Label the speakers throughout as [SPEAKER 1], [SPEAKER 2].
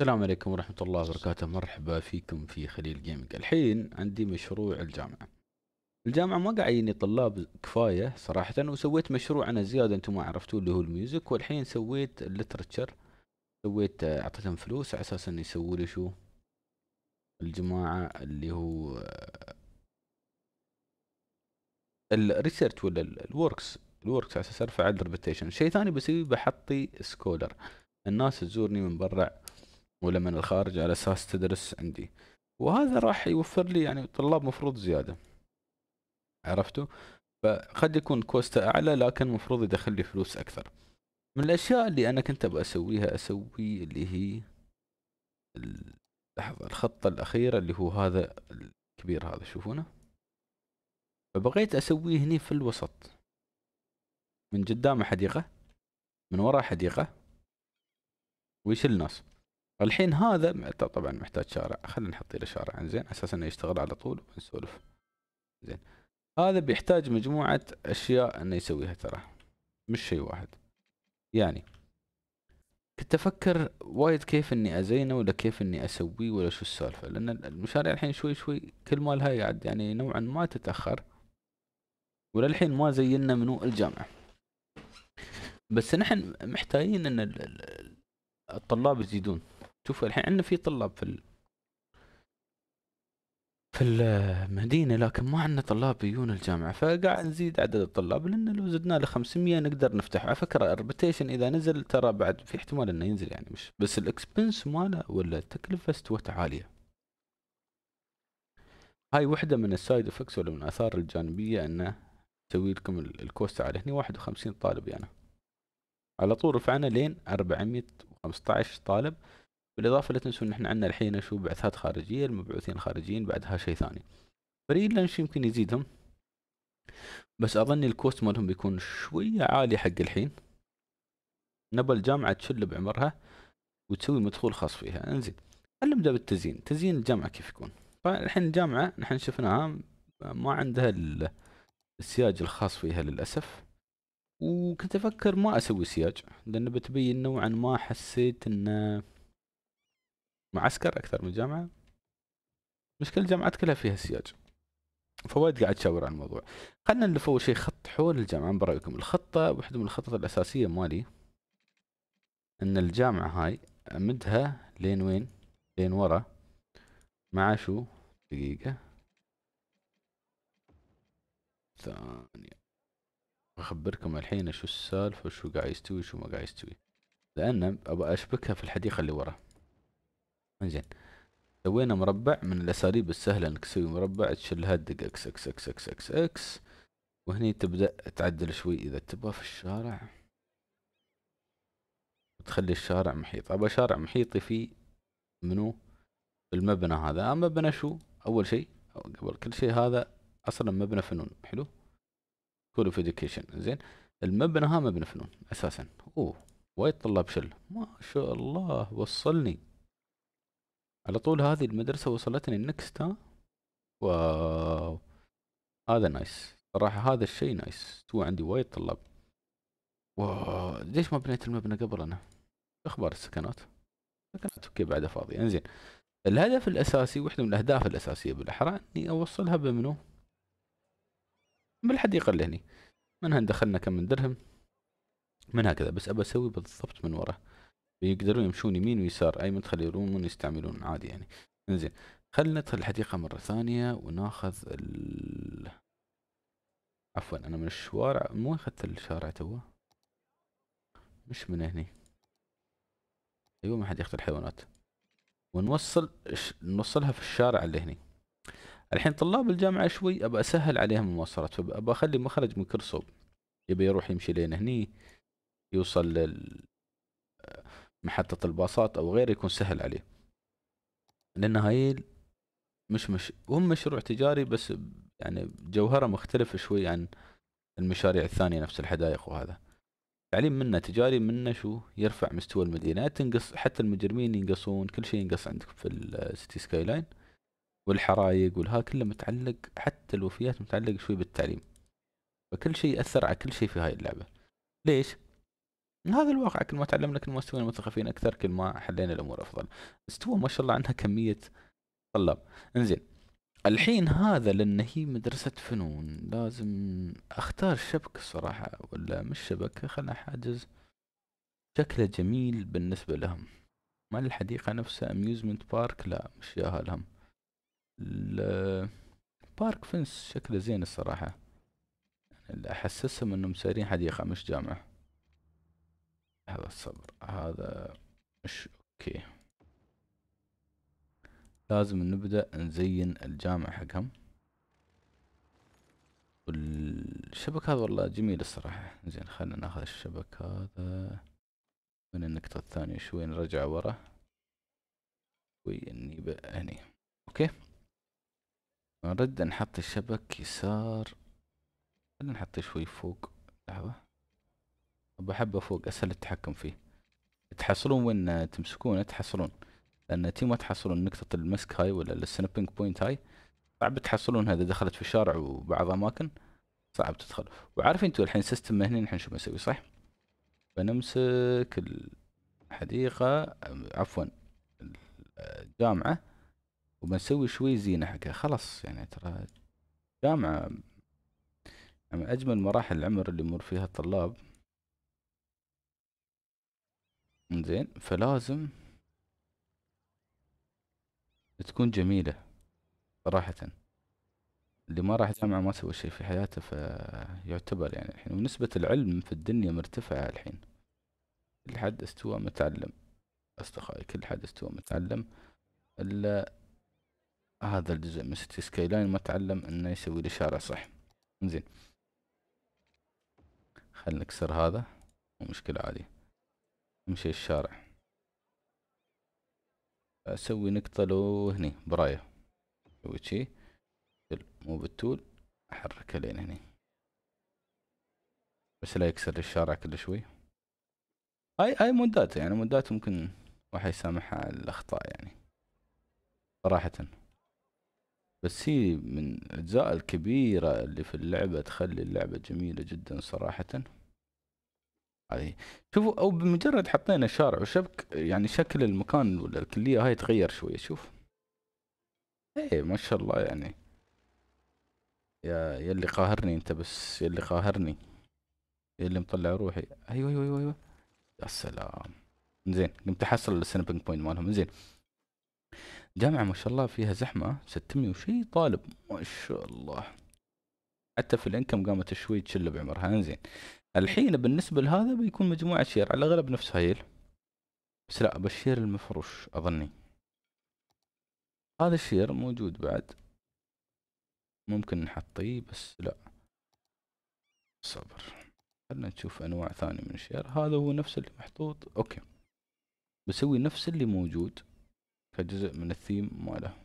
[SPEAKER 1] السلام عليكم ورحمة الله وبركاته مرحبا فيكم في خليل جيمنج الحين عندي مشروع الجامعة الجامعة ما قاعد يجيني طلاب كفاية صراحة وسويت مشروع أنا زيادة أنتم ما عرفتوه اللي هو الميوزك والحين سويت الليترتشر سويت آه، أعطيتهم فلوس على أساس أن يسووا لي شو الجماعة اللي هو آه، الريسيرش ولا الوركس الوركس على أساس أرفع الريبتيشن شيء ثاني بسويه بحطي سكولر الناس تزورني من برا ولا من الخارج على اساس تدرس عندي وهذا راح يوفر لي يعني طلاب مفروض زياده عرفتوا فقد يكون كوستا اعلى لكن المفروض يدخل لي فلوس اكثر من الاشياء اللي انا كنت ابغى اسويها اسوي اللي هي لحظه الخطه الاخيره اللي هو هذا الكبير هذا شوفونه فبغيت اسويه هني في الوسط من قدامه حديقه من ورا حديقه ويشيل ناس الحين هذا طبعا محتاج شارع خلينا نحط له شارع انزين على اساس انه يشتغل على طول ونسولف زين هذا بيحتاج مجموعة اشياء انه يسويها ترى مش شيء واحد يعني كنت افكر وايد كيف اني ازينه ولا كيف اني اسويه ولا شو السالفة لان المشاريع الحين شوي شوي كل مالها قاعد يعني نوعا ما تتأخر وللحين ما زينا منو الجامعة بس نحن محتاجين ان الطلاب يزيدون شوف الحين عندنا في طلاب في ال... في المدينة لكن ما عندنا طلاب يجون الجامعة فقاعد نزيد عدد الطلاب لأن لو زدنا ل 500 نقدر نفتح على فكرة الريبتيشن إذا نزل ترى بعد في احتمال إنه ينزل يعني مش بس الإكسبنس ماله ولا التكلفة استوت عالية هاي وحدة من السايد افكس ولا من الآثار الجانبية إنه تسوي لكم الكوست على هني 51 طالب يعني على طول رفعنا لين 415 طالب بالاضافه لا تنسوا ان احنا عندنا الحين شو بعثات خارجيه المبعوثين الخارجيين بعدها شيء ثاني فريد لانش يمكن يزيدهم بس اظن الكوست مالهم بيكون شويه عالي حق الحين نبى الجامعه تشل بعمرها وتسوي مدخول خاص فيها انزين خلينا نبدا بالتزيين تزيين الجامعه كيف يكون فالحين الجامعه نحن شفناها ما عندها السياج الخاص فيها للاسف وكنت افكر ما اسوي سياج لان بتبين نوعا ما حسيت انه معسكر اكثر من جامعه مشكلة الجامعات كلها فيها سياج فوايد قاعد تشاور عن الموضوع خلينا نلف اول شيء خط حول الجامعه برايكم الخطه واحده من الخطط الاساسيه مالي ان الجامعه هاي امدها لين وين لين ورا مع شو دقيقه ثانيه اخبركم الحين شو السالفه وشو قاعد يستوي شو ما قاعد يستوي لان ابى اشبكها في الحديقه اللي ورا زين سوينا مربع من الاساليب السهله انك تسوي مربع تشيل هدق اكس اكس اكس اكس اكس اكس وهني تبدا تعدل شوي اذا تبغى في الشارع تخلي الشارع محيط ابى شارع محيطي في منو المبنى هذا مبنى شو اول شيء أو قبل كل شيء هذا اصلا مبنى فنون حلو كول اوف اديوكيشن زين المبنى ها مبنى فنون اساسا اوه وايد طلاب شل ما شاء الله وصلني على طول هذه المدرسة وصلتني النكست ها واو هذا نايس صراحة هذا الشيء نايس تو عندي وايد طلاب واو ليش ما بنيت المبنى قبل انا اخبار السكنات سكنات اوكي بعدها فاضية انزين الهدف الاساسي وحده من الاهداف الاساسية بالاحرى اني اوصلها بمنو بالحديقة اللي هني منها دخلنا كم من درهم من هكذا بس ابى اسوي بالضبط من ورا بيقدروا يمشون يمين ويسار أي مدخل يرون يستعملون عادي يعني انزين خلينا ندخل الحديقة مرة ثانية وناخذ ال عفوا أنا من الشوارع مو أخذت الشارع توه مش من هني أيوة من حديقة الحيوانات ونوصل نوصلها في الشارع اللي هني الحين طلاب الجامعة شوي أبى أسهل عليهم المواصلات فأبى أخلي مخرج من كل صوب يبي يروح يمشي لين هني يوصل لل محطة الباصات أو غيره يكون سهل عليه لأن هاي مش مش هم مشروع تجاري بس يعني جوهره مختلف شوي عن المشاريع الثانية نفس الحدائق وهذا تعليم منه تجاري منه شو يرفع مستوى المدينة تنقص حتى المجرمين ينقصون كل شيء ينقص عندك في السيتي سكاي لاين والحرايق والها كله متعلق حتى الوفيات متعلق شوي بالتعليم فكل شيء أثر على كل شيء في هاي اللعبة ليش؟ هذا الواقع كل ما تعلمنا كل ما استوينا مثقفين اكثر كل ما حلينا الامور افضل استوى ما شاء الله عندها كميه طلاب انزين الحين هذا لان هي مدرسة فنون لازم اختار شبك الصراحة ولا مش شبكة خلنا حاجز شكله جميل بالنسبة لهم مال الحديقة نفسها اميوزمنت بارك لا مش ياها لهم بارك فنس شكله زين الصراحة يعني احسسهم انهم سايرين حديقة مش جامعة هذا الصبر هذا مش اوكي لازم نبدأ نزين الجامع حقهم والشبك هذا والله جميل الصراحة زين خلنا ناخذ الشبك هذا من النقطة الثانية شوي نرجع ورا شوي نجيب هني اوكي نرد نحط الشبك يسار خلينا نحط شوي فوق لحظة بحبه فوق اسهل التحكم فيه تحصلون وين تمسكونه تحصلون لان تي ما تحصلون نقطة المسك هاي ولا السنابينج بوينت هاي صعب تحصلونها اذا دخلت في الشارع وبعض اماكن صعب تدخل وعارفين انتوا الحين سيستم مهني الحين شو بنسوي صح بنمسك الحديقة عفوا الجامعة وبنسوي شوي زينة حقها خلاص يعني ترى جامعة من يعني أجمل مراحل العمر اللي يمر فيها الطلاب زين فلازم تكون جميلة صراحة اللي ما راح جامعة ما سوى شيء في حياته فيعتبر يعني الحين ونسبة العلم في الدنيا مرتفعة الحين كل حد استوى متعلم أصدقائي كل حد استوى متعلم إلا هذا الجزء من ستي سكاي لاين ما تعلم إنه يسوي لي شارع صح زين خل نكسر هذا مو مشكلة عادي امشي الشارع اسوي نقطة لو هني براية اسوي شي مو بالتول احركه لين هني بس لا يكسر الشارع كل شوي هاي هاي مودات يعني مودات ممكن واحد يسامحها على الاخطاء يعني صراحة بس هي من الاجزاء الكبيرة اللي في اللعبة تخلي اللعبة جميلة جدا صراحة هذه شوفوا او بمجرد حطينا شارع وشبك يعني شكل المكان ولا الكليه هاي تغير شويه شوف ايه ما شاء الله يعني يا يلي قاهرني انت بس يلي قاهرني يلي مطلع روحي ايوه ايوه ايوه ايوه يا سلام زين قمت احصل السنابينج بوينت مالهم زين جامعة ما شاء الله فيها زحمة 600 وشي طالب ما شاء الله حتى في الانكم قامت شوي تشل بعمرها انزين الحين بالنسبة لهذا بيكون مجموعة شير على الأغلب نفس هايل بس لا بشير المفروش أظني هذا الشير موجود بعد ممكن نحطيه بس لا صبر خلنا نشوف أنواع ثانية من الشير هذا هو نفس اللي محطوط أوكي بسوي نفس اللي موجود كجزء من الثيم ماله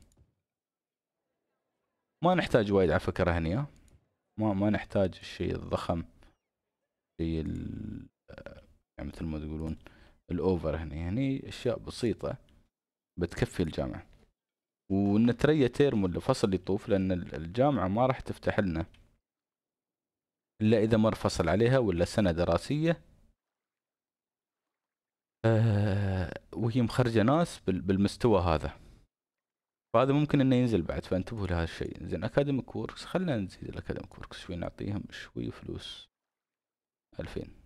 [SPEAKER 1] ما نحتاج وايد على فكرة هنية ما ما نحتاج الشيء الضخم زي ال آه، يعني مثل ما تقولون الاوفر هنا يعني اشياء بسيطة بتكفي الجامعة ونتريى تيرم ولا فصل يطوف لان الجامعة ما راح تفتح لنا الا اذا مر فصل عليها ولا سنة دراسية أه وهي مخرجة ناس بالمستوى هذا فهذا ممكن انه ينزل بعد فانتبهوا لهذا الشيء زين اكاديميك وركس خلينا نزيد الاكاديميك وركس شوي نعطيهم شوي فلوس ألفين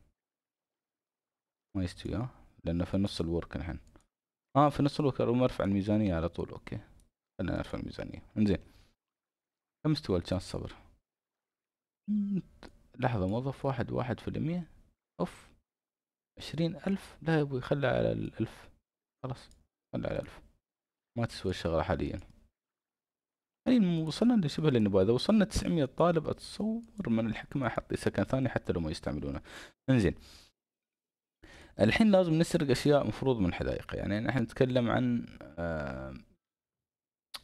[SPEAKER 1] ما يستوي ها لأنه في نص الورك الحين اه في نص الورك ارفع الميزانية على طول اوكي خلينا نرفع الميزانية انزين كم استوى الجانس صبر لحظة موظف واحد واحد في المية اوف عشرين ألف لا يا أبوي خلى على الألف خلاص خلى على الألف ما تسوى الشغلة حاليا يعني وصلنا لشبه النبوة إذا وصلنا 900 طالب أتصور من الحكمة أحط سكن ثاني حتى لو ما يستعملونه انزين الحين لازم نسرق أشياء مفروض من الحدائق يعني نحن نتكلم عن آه،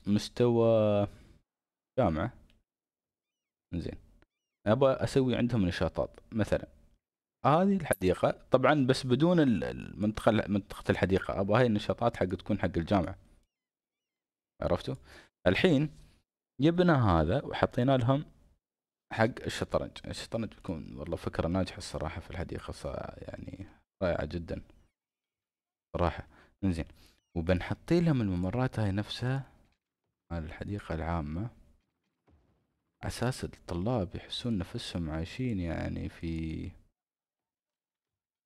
[SPEAKER 1] مستوى جامعة انزين أبغى أسوي عندهم نشاطات مثلا هذه الحديقة طبعا بس بدون المنطقة منطقة الحديقة أبغى هاي النشاطات حق تكون حق الجامعة عرفتوا الحين جبنا هذا وحطينا لهم حق الشطرنج الشطرنج بيكون والله فكرة ناجحة الصراحة في الحديقة يعني رائعة جدا صراحة انزين وبنحط لهم الممرات هاي نفسها على الحديقة العامة أساس الطلاب يحسون نفسهم عايشين يعني في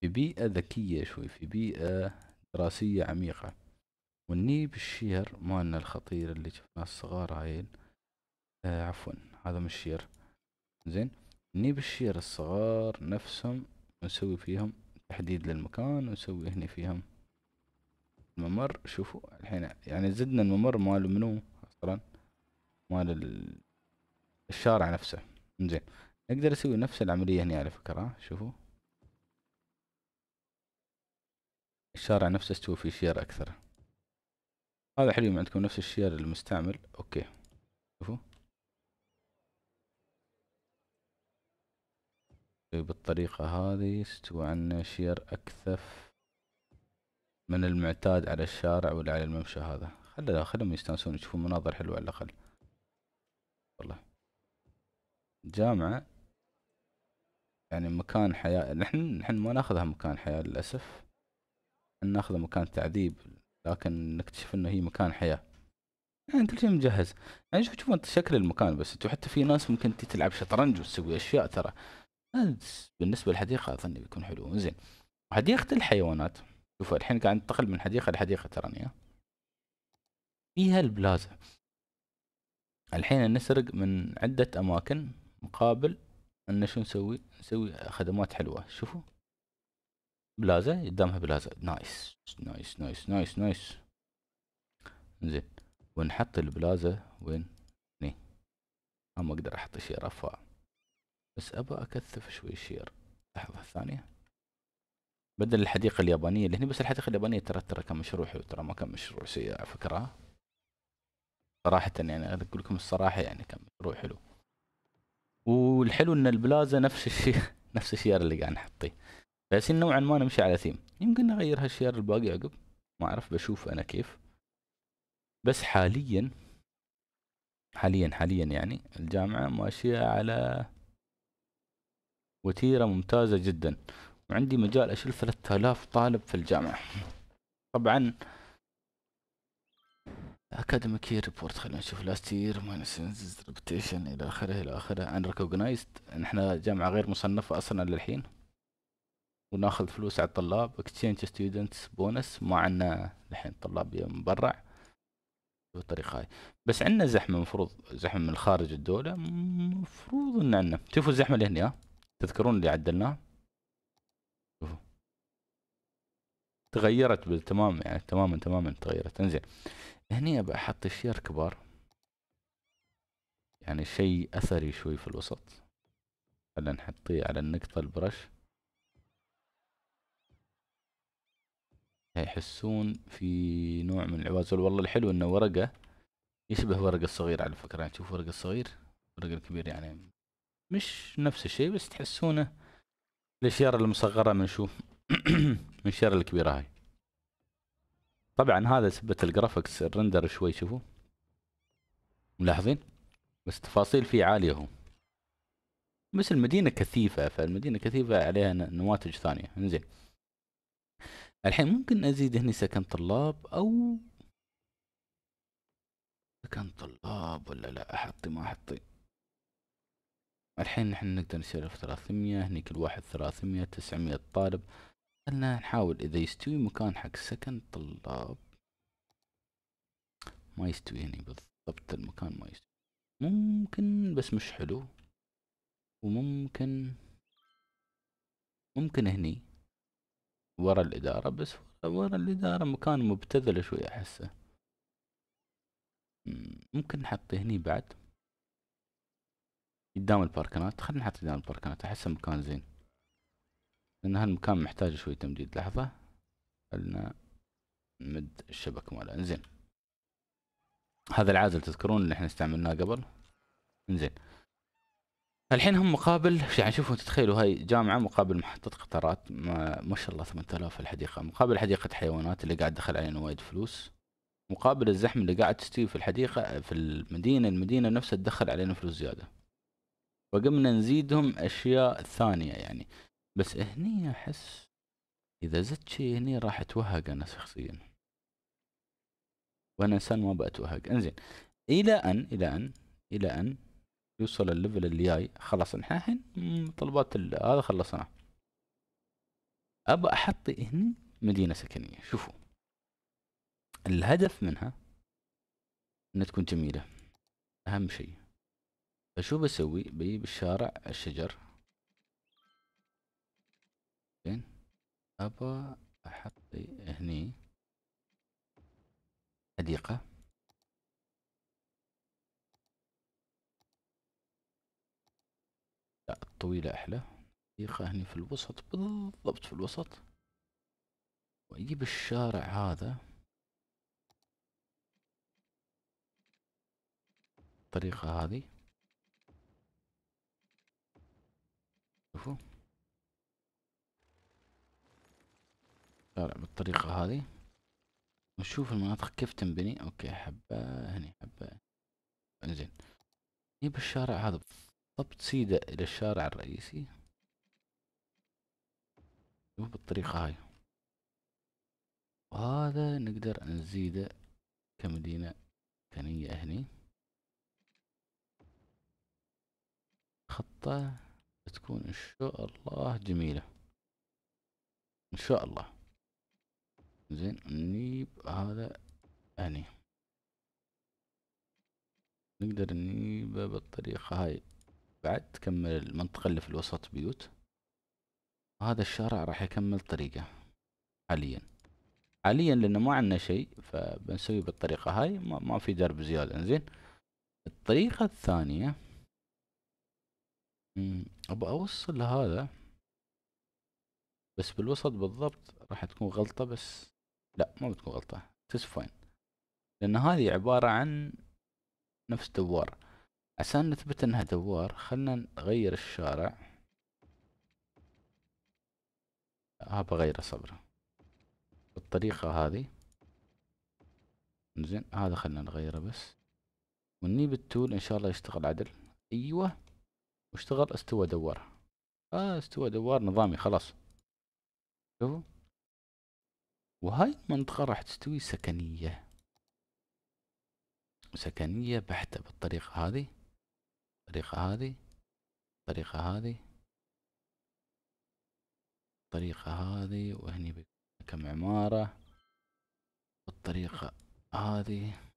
[SPEAKER 1] في بيئة ذكية شوي في بيئة دراسية عميقة والنيب الشير مالنا الخطير اللي شفناه الصغار هايل آه عفوا هذا مش شير زين نجيب الشير الصغار نفسهم ونسوي فيهم تحديد للمكان ونسوي هني فيهم الممر شوفوا الحين يعني زدنا الممر ماله منو اصلا مال الشارع نفسه زين نقدر نسوي نفس العملية هنا على فكرة شوفوا الشارع نفسه استوى فيه شير أكثر هذا حلو عندكم نفس الشير المستعمل أوكي شوفوا بالطريقة هذه استوى عنا شير أكثف من المعتاد على الشارع ولا على الممشى هذا خلنا خلهم يستانسون يشوفون مناظر حلوة على الأقل والله جامعة يعني مكان حياة نحن نحن ما ناخذها مكان حياة للأسف ناخذها مكان تعذيب لكن نكتشف انه هي مكان حياة يعني كل شيء مجهز يعني شوف شوف شكل المكان بس انتوا حتى في ناس ممكن تلعب شطرنج وتسوي اشياء ترى أه، بالنسبه للحديقه اظن بيكون حلو زين حديقه الحيوانات شوف الحين قاعد ننتقل من حديقه لحديقه ترانيه فيها البلازا الحين نسرق من عده اماكن مقابل ان شو نسوي نسوي خدمات حلوه شوفوا بلازا قدامها بلازا نايس نايس نايس نايس نايس زين ونحط البلازا وين هني ما اقدر احط شيء رفع بس ابى اكثف شوي شير لحظة ثانية بدل الحديقة اليابانية اللي هنا بس الحديقة اليابانية ترى ترى كان مشروع حلو ترى ما كان مشروع سيء على فكرة صراحة يعني اقول لكم الصراحة يعني كان مشروع حلو والحلو ان البلازا نفس الشيء نفس الشير اللي قاعد نحطيه بس نوعا ما نمشي على ثيم يمكن نغير هالشير الباقي عقب ما اعرف بشوف انا كيف بس حاليا حاليا حاليا يعني الجامعة ماشية على وتيرة ممتازة جدا وعندي مجال أشيل 3000 طالب في الجامعة طبعا اكاديميك ريبورت خلينا نشوف لاست يير ماينس ريبتيشن الى اخره الى اخره ان ريكوجنايزد احنا جامعه غير مصنفه اصلا للحين وناخذ فلوس على الطلاب اكستشينج ستودنتس بونس ما عندنا الحين طلاب مبرع بالطريقه هاي بس عندنا زحمه المفروض زحمه من خارج الدوله المفروض ان عندنا شوفوا الزحمه اللي هنا تذكرون اللي عدلناه شوفوا تغيرت بالتمام يعني تماما تماما تغيرت انزين هني ابى احط الشير كبار يعني شيء اثري شوي في الوسط خلينا نحطيه على النقطة البرش هيحسون في نوع من العوازل والله الحلو انه ورقة يشبه ورقة الصغير على فكرة يعني تشوف ورقة الصغير ورقة الكبير يعني مش نفس الشيء بس تحسونه الاشياء المصغره من شو من الشير الكبيره هاي طبعا هذا سبه الجرافكس الرندر شوي شوفوا ملاحظين بس تفاصيل فيه عاليه هو بس المدينه كثيفه فالمدينه كثيفه عليها نواتج ثانيه انزين الحين ممكن ازيد هني سكن طلاب او سكن طلاب ولا لا احطي ما احطي الحين نحن نقدر نسير في ثلاثمية هني كل واحد ثلاثمية تسعمية طالب خلنا نحاول إذا يستوي مكان حق سكن طلاب ما يستوي هني بالضبط المكان ما يستوي ممكن بس مش حلو وممكن ممكن هني ورا الإدارة بس ورا الإدارة مكان مبتذل شوي أحسه ممكن نحط هني بعد قدام الباركنات خلينا نحط قدام الباركنات احسه مكان زين لان هالمكان محتاج شوي تمديد لحظة خلنا نمد الشبك ماله انزين هذا العازل تذكرون اللي احنا استعملناه قبل انزين الحين هم مقابل يعني شوفوا تتخيلوا هاي جامعة مقابل محطة قطارات ما, ما شاء الله 8000 الحديقة مقابل حديقة حيوانات اللي قاعد دخل علينا وايد فلوس مقابل الزحمة اللي قاعد تستوي في الحديقة في المدينة المدينة نفسها تدخل علينا فلوس زيادة وقمنا نزيدهم اشياء ثانيه يعني بس هني احس اذا زدت شيء هني راح اتوهق انا شخصيا وانا انسان ما بتوهق انزين الى ان الى ان الى ان يوصل الليفل اللي جاي خلاص نحن الحين طلبات هذا خلصناه ابى احط هني مدينه سكنيه شوفوا الهدف منها انها تكون جميله اهم شيء فشو بسوي بجيب الشارع الشجر زين ابا احط هني حديقة لا الطويلة احلى حديقة هني في الوسط بالضبط في الوسط واجيب الشارع هذا الطريقة هذه شوفوا طالع بالطريقة هذه ونشوف المناطق كيف تنبني اوكي حبة هني حبة انزين جيب الشارع هذا بالضبط سيدة الى الشارع الرئيسي شوف بالطريقة هاي وهذا نقدر نزيده كمدينة سكنية هني خطة بتكون ان شاء الله جميلة ان شاء الله زين نجيب هذا اني نقدر نجيبه بالطريقة هاي بعد تكمل المنطقة اللي في الوسط بيوت هذا الشارع راح يكمل طريقة حاليا حاليا لان ما عندنا شيء فبنسوي بالطريقة هاي ما, ما في درب زيادة انزين الطريقة الثانية ابى اوصل لهذا بس بالوسط بالضبط راح تكون غلطة بس لا ما بتكون غلطة فاين لان هذه عبارة عن نفس دوار عشان نثبت انها دوار خلنا نغير الشارع ها غيره صبره بالطريقة هذه زين هذا خلنا نغيره بس ونيب التول ان شاء الله يشتغل عدل ايوه واشتغل استوى دوار آه استوى دوار نظامي خلاص شوفوا وهاي المنطقة راح تستوي سكنية سكنية بحتة بالطريقة هذه الطريقة هذه الطريقة هذه الطريقة هذه وهني كم عمارة بالطريقة هذه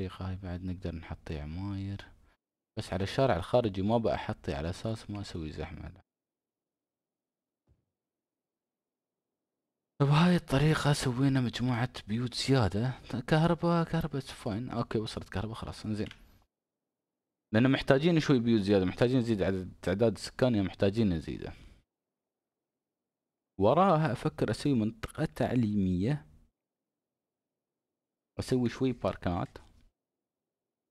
[SPEAKER 1] الطريقة هاي بعد نقدر نحطي عماير بس على الشارع الخارجي ما بقى احطي على اساس ما اسوي زحمة لا. طيب بهاي الطريقة سوينا مجموعة بيوت زيادة كهرباء كهرباء فاين اوكي وصلت كهرباء خلاص انزين لان محتاجين شوي بيوت زيادة محتاجين نزيد عدد تعداد السكان يعني محتاجين نزيده وراها افكر اسوي منطقة تعليمية اسوي شوي باركات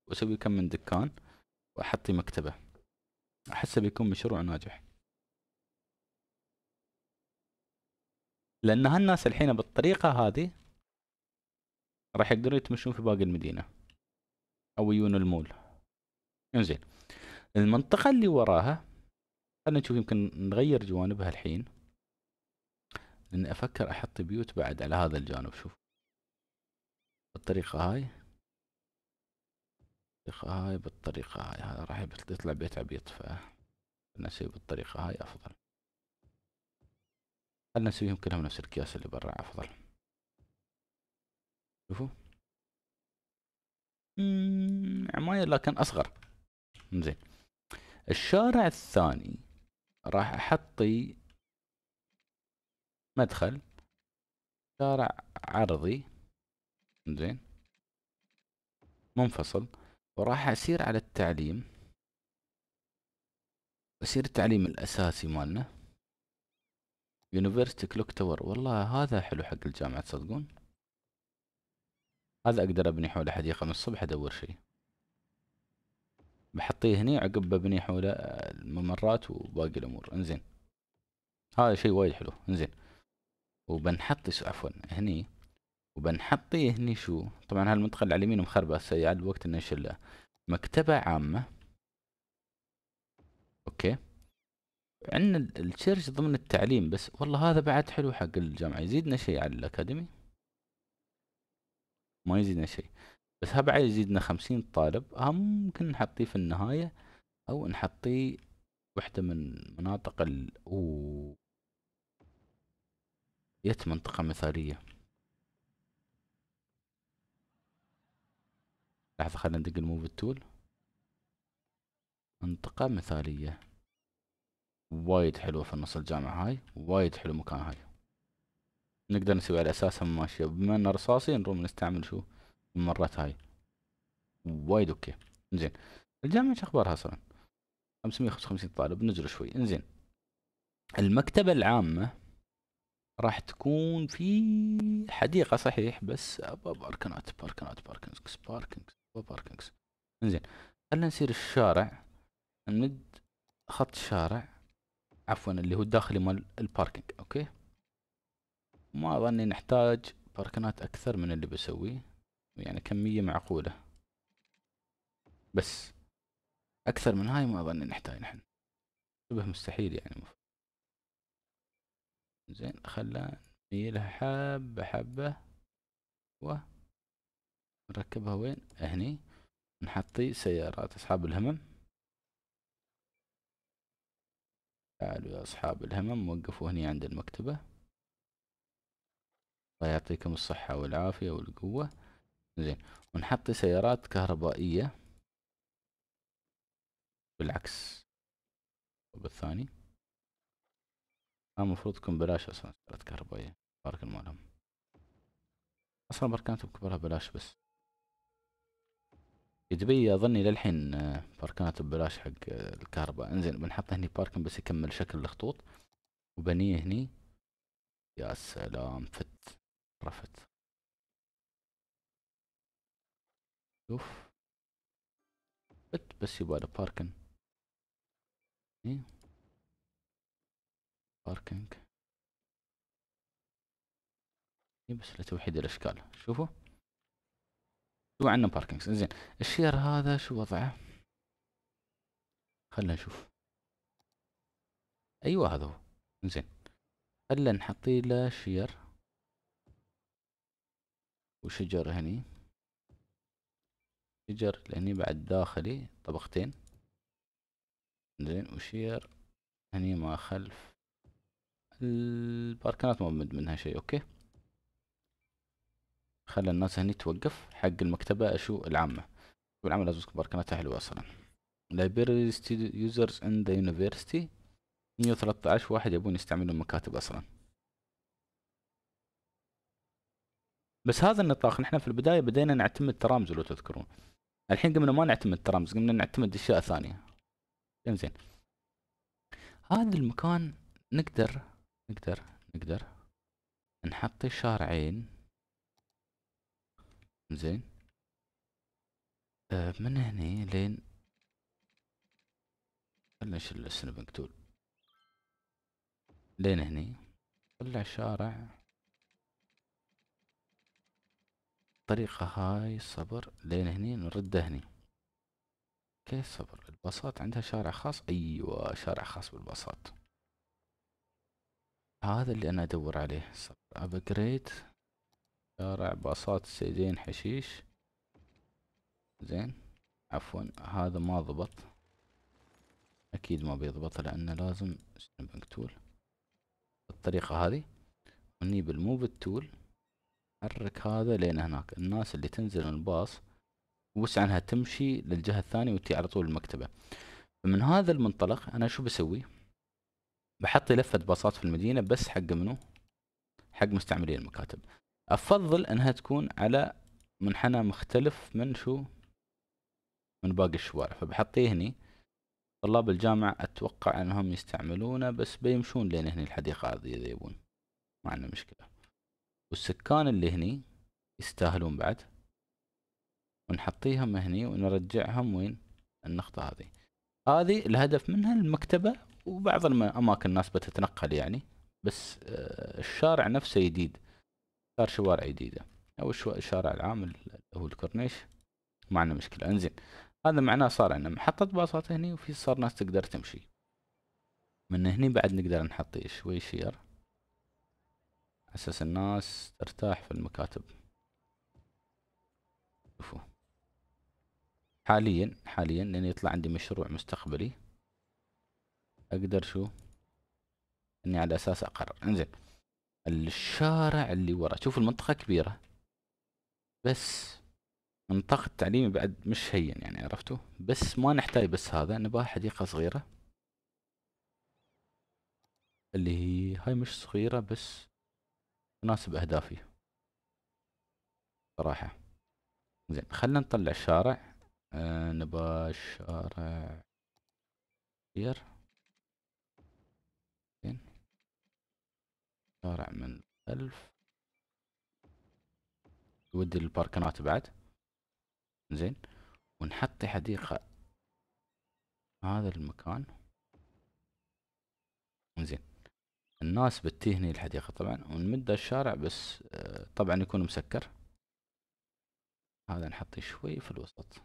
[SPEAKER 1] واسوي كم من دكان واحطي مكتبه احسه بيكون مشروع ناجح لان هالناس الحين بالطريقه هذه راح يقدرون يتمشون في باقي المدينه او يجون المول انزين المنطقه اللي وراها خلينا نشوف يمكن نغير جوانبها الحين لان افكر احط بيوت بعد على هذا الجانب شوف بالطريقه هاي بالطريقة هاي بالطريقة هاي هذا راح يطلع بيت عبيط خلنا نسوي بالطريقة هاي أفضل خلنا نسويهم كلهم نفس الأكياس اللي برا أفضل شوفوا عماية لكن أصغر زين الشارع الثاني راح أحطي مدخل شارع عرضي زين منفصل وراح أسير على التعليم أسير التعليم الأساسي مالنا يونيفرستي كلوك تاور والله هذا حلو حق الجامعة تصدقون هذا أقدر أبني حوله حديقة من الصبح أدور شيء بحطيه هني عقب ببني حوله آه، الممرات وباقي الأمور انزين هذا شيء وايد حلو انزين وبنحط عفوا هني وبنحطي هني شو طبعا هالمنطقة اللي على اليمين مخربه يعد الوقت انه نشلها مكتبة عامة اوكي عندنا الشيرش ضمن التعليم بس والله هذا بعد حلو حق الجامعة يزيدنا شيء على الأكاديمي ما يزيدنا شيء بس ها بعد يزيدنا خمسين طالب ها ممكن نحطيه في النهاية أو نحطيه وحدة من مناطق ال أوه. يت منطقة مثالية لحظة خلينا ندق الموف التول منطقة مثالية وايد حلوة في النص الجامعة هاي وايد حلو مكان هاي نقدر نسوي على اساسها ماشية بما انه رصاصي نروح نستعمل شو المرات هاي وايد اوكي انزين الجامعة شو اخبارها اصلا 555 طالب نجري شوي انزين المكتبة العامة راح تكون في حديقة صحيح بس باركنات باركنات باركنز باركنز وباركنجز انزين خلينا نسير الشارع نمد خط الشارع عفوا اللي هو الداخلي مال الباركنج اوكي ما اظني نحتاج باركنات اكثر من اللي بسويه يعني كمية معقولة بس اكثر من هاي ما اظني نحتاج نحن شبه مستحيل يعني مفروض. زين خلنا نميلها حبة حبة و نركبها وين هني نحطي سيارات اصحاب الهمم تعالوا يا اصحاب الهمم وقفوا هني عند المكتبة الله يعطيكم الصحة والعافية والقوة زين ونحطي سيارات كهربائية بالعكس بالثاني المفروض تكون بلاش اصلا سيارات كهربائية بارك المعلم اصلا بركانتهم كبرها بلاش بس دبي اظني للحين آه، باركات ببلاش حق آه، الكهرباء انزين بنحط هني باركن بس يكمل شكل الخطوط وبنيه هني يا سلام فت رفت شوف فت بس يبغى باركن هني إيه. باركنج إيه، بس لتوحيد الاشكال شوفوا عندنا باركنجز زين الشير هذا شو وضعه خلنا نشوف ايوه هذا هو زين خلنا نحطي له شير وشجر هني شجر لاني بعد داخلي طبقتين زين وشير هني ما خلف الباركنات ما بمد منها شيء اوكي خلى الناس هني توقف حق المكتبة شو العامة والعامة لازم تكبر كانت حلوة أصلا library users in the university 113 واحد يبون يستعملون مكاتب أصلا بس هذا النطاق نحن في البداية بدينا نعتمد ترامز لو تذكرون الحين قمنا ما نعتمد ترامز قمنا نعتمد أشياء ثانية انزين هذا المكان نقدر نقدر نقدر نحط شارعين زين آه من هني لين خلنا نشيل السنبنج تول لين هني طلع شارع الطريقة هاي صبر لين هني نرده هني كيف صبر الباصات عندها شارع خاص ايوه شارع خاص بالباصات هذا اللي انا ادور عليه صبر ابجريد شارع باصات السيدين حشيش زين عفوا هذا ما ضبط اكيد ما بيضبط لانه لازم سنبنك تول بالطريقة هذي هني بالموف التول حرك هذا لين هناك الناس اللي تنزل الباص عنها تمشي للجهة الثانية وتي على طول المكتبة فمن هذا المنطلق انا شو بسوي بحط لفة باصات في المدينة بس حق منو حق مستعملي المكاتب افضل انها تكون على منحنى مختلف من شو من باقي الشوارع فبحطيه هني طلاب الجامعة اتوقع انهم يستعملونه بس بيمشون لين هني الحديقة هذه اذا يبون ما عندنا مشكلة والسكان اللي هني يستاهلون بعد ونحطيهم هني ونرجعهم وين النقطة هذه هذه الهدف منها المكتبة وبعض الأماكن الناس بتتنقل يعني بس آه، الشارع نفسه جديد صار شوارع جديدة أو الشارع العام اللي هو الكورنيش ما عندنا مشكلة انزين هذا معناه صار عندنا محطة باصات هني وفي صار ناس تقدر تمشي من هني بعد نقدر نحط شوي شير أساس الناس ترتاح في المكاتب شوفوا حاليا حاليا لأن يطلع عندي مشروع مستقبلي أقدر شو إني على أساس أقرر انزين الشارع اللي ورا شوف المنطقة كبيرة بس منطقة تعليمي بعد مش هين يعني عرفتوا بس ما نحتاج بس هذا نبغى حديقة صغيرة اللي هي هاي مش صغيرة بس تناسب أهدافي صراحة زين خلنا نطلع الشارع آه نبغى شارع كبير شارع من الخلف ودي الباركنات بعد زين ونحط حديقة هذا المكان زين الناس بتتي هني الحديقة طبعا ونمد الشارع بس آه، طبعا يكون مسكر هذا نحطي شوي في الوسط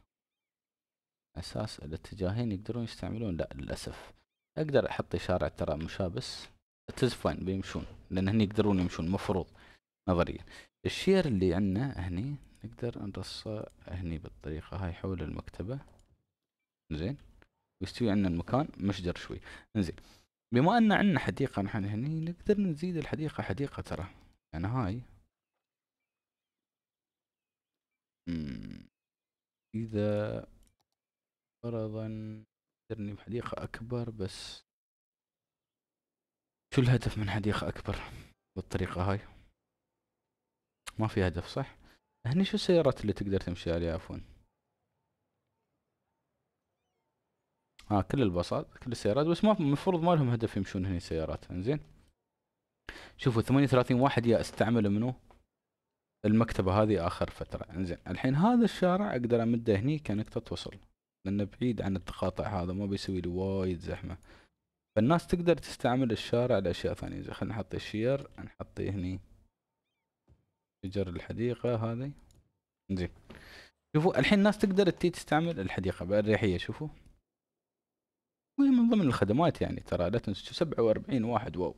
[SPEAKER 1] اساس الاتجاهين يقدرون يستعملون لا للاسف اقدر احط شارع ترى مشابس تزفن بيمشون لان هني يقدرون يمشون مفروض نظريا الشير اللي عندنا هني نقدر نرصه هني بالطريقة هاي حول المكتبة زين ويستوي عندنا المكان مشجر شوي زين بما ان عندنا حديقة نحن هني نقدر نزيد الحديقة حديقة ترى يعني هاي اذا فرضا نقدر بحديقة اكبر بس شو الهدف من حديقة أكبر بالطريقة هاي ما في هدف صح هني شو السيارات اللي تقدر تمشي عليها عفوا ها آه، كل الباصات كل السيارات بس ما المفروض ما لهم هدف يمشون هني السيارات انزين شوفوا ثمانية وثلاثين واحد يا استعمل منو المكتبة هذه آخر فترة انزين الحين هذا الشارع أقدر أمده هني كنقطة وصل لأنه بعيد عن التقاطع هذا ما بيسوي لي وايد زحمة فالناس تقدر تستعمل الشارع لأشياء ثانية زي خلينا نحط الشير نحط هني شجر الحديقة هذه زين شوفوا الحين الناس تقدر تي تستعمل الحديقة بأريحية شوفوا وهي من ضمن الخدمات يعني ترى لا تنسوا سبعة وأربعين واحد واو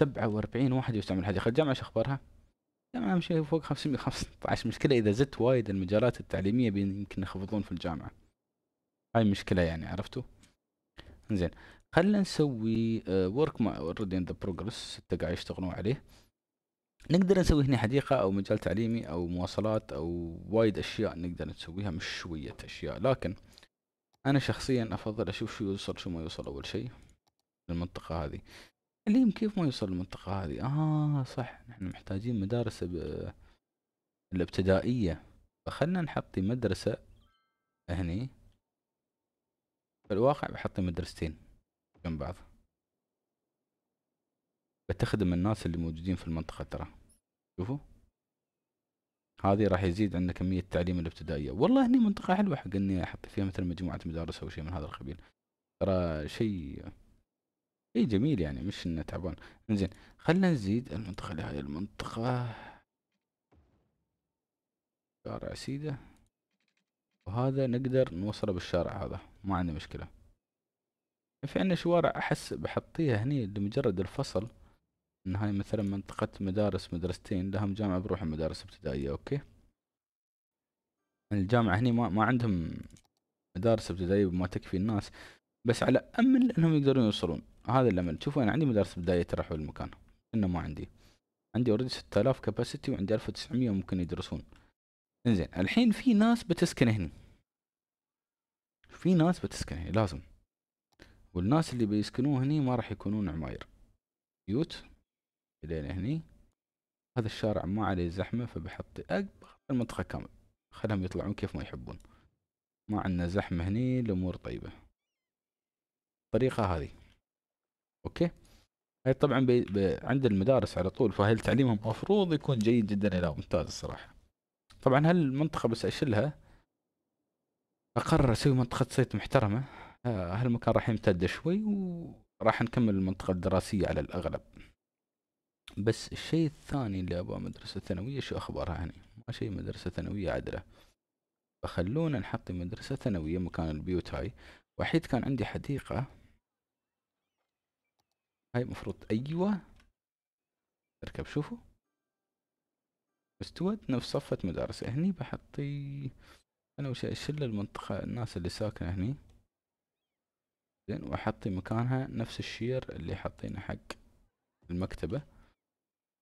[SPEAKER 1] سبعة وأربعين واحد يستعمل الحديقة الجامعة شو أخبارها؟ الجامعة أهم شيء فوق خمسمية مشكلة إذا زدت وايد المجالات التعليمية يمكن يخفضون في الجامعة هاي مشكلة يعني عرفتوا؟ زين خلنا نسوي ورك آه، مع اوريدي ان ذا بروجرس ستة قاعد يشتغلون عليه نقدر نسوي هنا حديقة أو مجال تعليمي أو مواصلات أو وايد أشياء نقدر نسويها مش شوية أشياء لكن أنا شخصيا أفضل أشوف شو يوصل شو ما يوصل أول شيء للمنطقة هذه اليم كيف ما يوصل للمنطقة هذه آه صح نحن محتاجين مدارس آه، الابتدائية فخلنا نحطي مدرسة هني في الواقع بحط مدرستين جنب بعض بتخدم الناس اللي موجودين في المنطقة ترى شوفوا هذه راح يزيد عندنا كمية التعليم الابتدائية والله هني منطقة حلوة حق اني احط فيها مثل مجموعة مدارس او شيء من هذا القبيل ترى شيء شيء جميل يعني مش انه تعبان انزين خلنا نزيد المنطقة لهذه المنطقة شارع سيدة وهذا نقدر نوصله بالشارع هذا ما عندي مشكلة في عندنا شوارع أحس بحطيها هني لمجرد الفصل إن هاي مثلا منطقة مدارس مدرستين لهم جامعة بروح مدارس ابتدائية أوكي الجامعة هني ما, ما عندهم مدارس ابتدائية بما تكفي الناس بس على أمل إنهم يقدرون يوصلون هذا الأمل شوفوا أنا عندي مدارس ابتدائية ترى حول المكان إنه ما عندي عندي اوريدي 6000 كاباسيتي وعندي 1900 ممكن يدرسون انزين الحين في ناس بتسكن هني في ناس بتسكن هني لازم والناس اللي بيسكنون هني ما راح يكونون عماير بيوت الين هني هذا الشارع ما عليه زحمه فبحط المنطقه كامل خلهم يطلعون كيف ما يحبون ما عندنا زحمه هني الامور طيبه الطريقه هذه اوكي هاي طبعا بي... بي... عند المدارس على طول فهل تعليمهم مفروض يكون جيد جدا الى ممتاز الصراحه طبعا هالمنطقة بس اشيلها اقرر اسوي منطقة صيد محترمة آه، هالمكان راح يمتد شوي وراح نكمل المنطقة الدراسية على الاغلب بس الشيء الثاني اللي ابغى مدرسة ثانوية شو اخبارها هني ما شيء مدرسة ثانوية عدلة فخلونا نحط مدرسة ثانوية مكان البيوت هاي وحيد كان عندي حديقة هاي مفروض ايوه اركب شوفوا استوت نفس صفة مدارس هني بحطي انا وش اشل المنطقة الناس اللي ساكنة هني زين واحطي مكانها نفس الشير اللي حاطينه حق المكتبة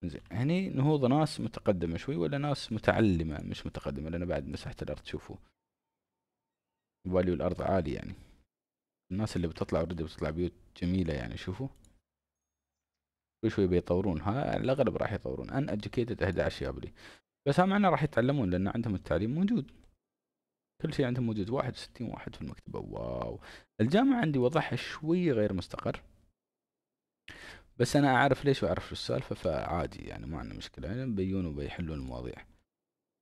[SPEAKER 1] زين هني نهوض ناس متقدمة شوي ولا ناس متعلمة مش متقدمة لان بعد مساحة الارض شوفوا فاليو الارض عالي يعني الناس اللي بتطلع اوريدي بتطلع بيوت جميلة يعني شوفوا وشوي بيطورونها الاغلب راح يطورون ان educated 11 يابلي بس هم معنا راح يتعلمون لان عندهم التعليم موجود كل شيء عندهم موجود 61 واحد في المكتبه واو الجامعه عندي وضعها شوي غير مستقر بس انا اعرف ليش واعرف شو السالفه فعادي يعني ما عندنا مشكله يعني بيون وبيحلون المواضيع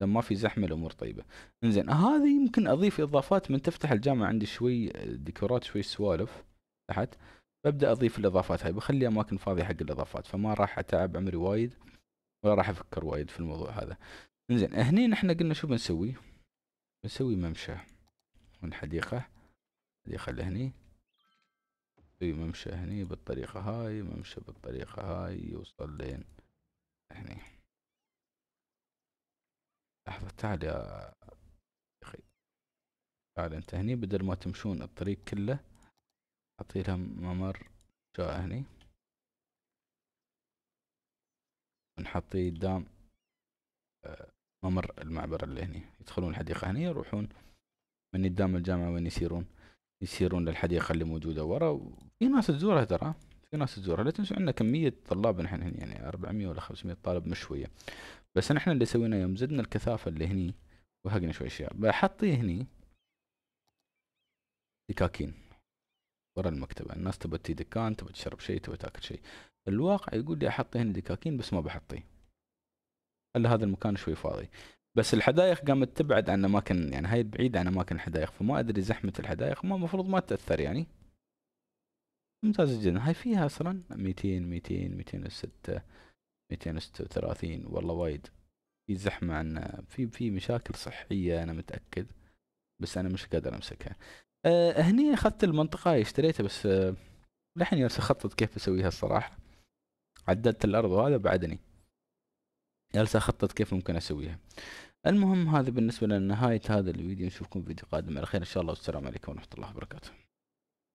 [SPEAKER 1] لما ما في زحمه الامور طيبه انزين هذه يمكن اضيف اضافات من تفتح الجامعه عندي شوي آه، ديكورات شوي سوالف تحت ببدا اضيف الاضافات هاي بخلي اماكن فاضيه حق الاضافات فما راح اتعب عمري وايد ولا راح افكر وايد في الموضوع هذا انزين هني نحن قلنا شو بنسوي بنسوي ممشى من حديقه حديقه لهني نسوي ممشى هني بالطريقه هاي ممشى بالطريقه هاي يوصل لين هني لحظه تعال يا اخي تعال انت هني بدل ما تمشون الطريق كله أعطي لها ممر جاء هني ونحطي قدام آه، ممر المعبر اللي هني يدخلون الحديقة هني يروحون من قدام الجامعة وين يسيرون يسيرون للحديقة اللي موجودة ورا وفي ناس تزورها ترى في ناس تزورها لا تنسوا عندنا كمية طلاب نحن هني يعني 400 ولا 500 طالب مش شوية بس نحن اللي سويناه يوم زدنا الكثافة اللي هني وهقنا شوي أشياء بحطي هني دكاكين ورا المكتبة الناس تبى تي دكان تبى تشرب شيء تبى تاكل شيء الواقع يقول لي احط هنا دكاكين بس ما بحطيه الا هذا المكان شوي فاضي بس الحدائق قامت تبعد عن اماكن يعني هاي بعيدة عن اماكن الحدائق فما ادري زحمة الحدائق ما المفروض ما تأثر يعني ممتازة جدا هاي فيها اصلا 200 200 206 236 والله وايد في زحمة عن في في مشاكل صحية انا متأكد بس انا مش قادر امسكها أه هني اخذت المنطقه اشتريتها بس أه لحين جالس اخطط كيف اسويها الصراحه عددت الارض وهذا بعدني جالس اخطط كيف ممكن اسويها المهم هذا بالنسبه لنهايه هذا الفيديو نشوفكم في فيديو قادم على خير ان شاء الله والسلام عليكم ورحمه الله وبركاته